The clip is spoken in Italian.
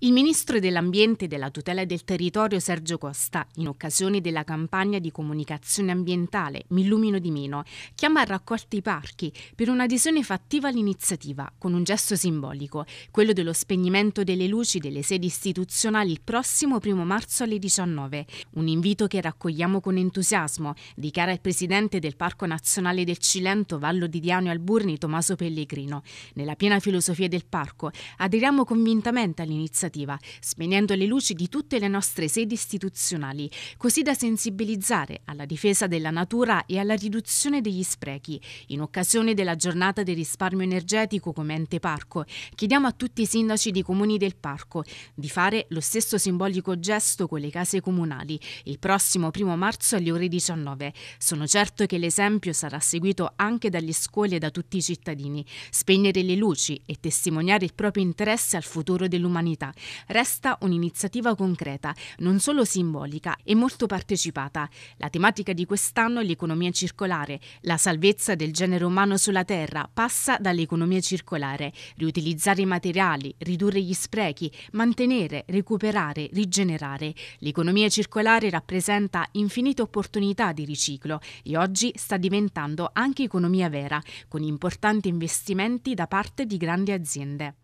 Il ministro dell'Ambiente e della tutela del territorio Sergio Costa, in occasione della campagna di comunicazione ambientale Mi illumino di meno, chiama a raccolta i parchi per un'adesione fattiva all'iniziativa con un gesto simbolico, quello dello spegnimento delle luci delle sedi istituzionali il prossimo 1 marzo alle 19. Un invito che raccogliamo con entusiasmo, dichiara il presidente del Parco Nazionale del Cilento Vallo di Diano Alburni Tommaso Pellegrino. Nella piena filosofia del parco aderiamo convintamente all'iniziativa amministrativa, spegnendo le luci di tutte le nostre sedi istituzionali, così da sensibilizzare alla difesa della natura e alla riduzione degli sprechi. In occasione della giornata del risparmio energetico come ente parco, chiediamo a tutti i sindaci dei comuni del parco di fare lo stesso simbolico gesto con le case comunali il prossimo primo marzo alle ore 19. Sono certo che l'esempio sarà seguito anche dalle scuole e da tutti i cittadini. Spegnere le luci e testimoniare il proprio interesse al futuro dell'umanità. Resta un'iniziativa concreta, non solo simbolica e molto partecipata. La tematica di quest'anno è l'economia circolare. La salvezza del genere umano sulla Terra passa dall'economia circolare. Riutilizzare i materiali, ridurre gli sprechi, mantenere, recuperare, rigenerare. L'economia circolare rappresenta infinite opportunità di riciclo e oggi sta diventando anche economia vera, con importanti investimenti da parte di grandi aziende.